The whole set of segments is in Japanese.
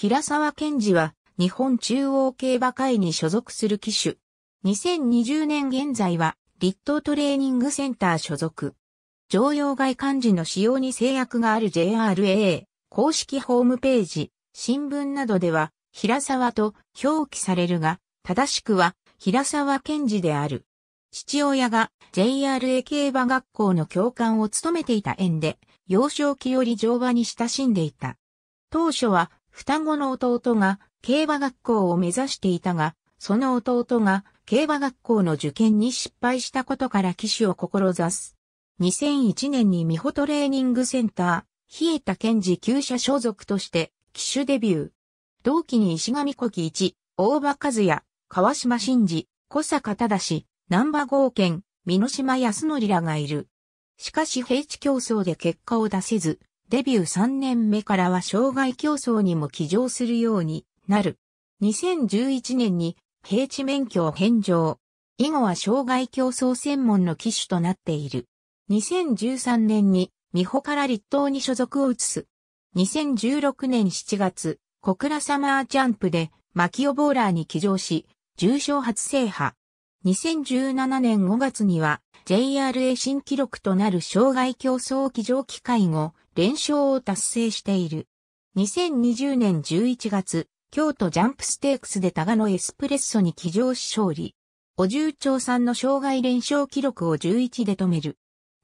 平沢健二は日本中央競馬会に所属する騎手。2020年現在は立東トレーニングセンター所属。常用外漢字の使用に制約がある JRA 公式ホームページ、新聞などでは平沢と表記されるが、正しくは平沢健二である。父親が JRA 競馬学校の教官を務めていた縁で、幼少期より乗馬に親しんでいた。当初は双子の弟が競馬学校を目指していたが、その弟が競馬学校の受験に失敗したことから騎手を志す。2001年に美穂トレーニングセンター、冷えた賢治旧社所属として騎手デビュー。同期に石上古希一、大場和也、川島真二、小坂忠、南波豪健、美濃島康則らがいる。しかし平地競争で結果を出せず、デビュー3年目からは障害競争にも起乗するようになる。2011年に平地免許を返上。以後は障害競争専門の機種となっている。2013年に美穂から立東に所属を移す。2016年7月、小倉サマージャンプでマキオボーラーに起乗し、重賞初制覇。2017年5月には JRA 新記録となる障害競争機上機会後、連勝を達成している。2020年11月、京都ジャンプステークスでタガのエスプレッソに騎乗し勝利。お重長さんの障害連勝記録を11で止める。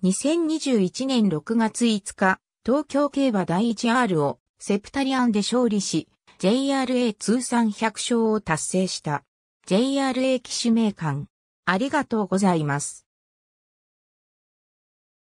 2021年6月5日、東京競馬第 1R をセプタリアンで勝利し、JRA 通算100勝を達成した。JRA 騎手名鑑。ありがとうございます。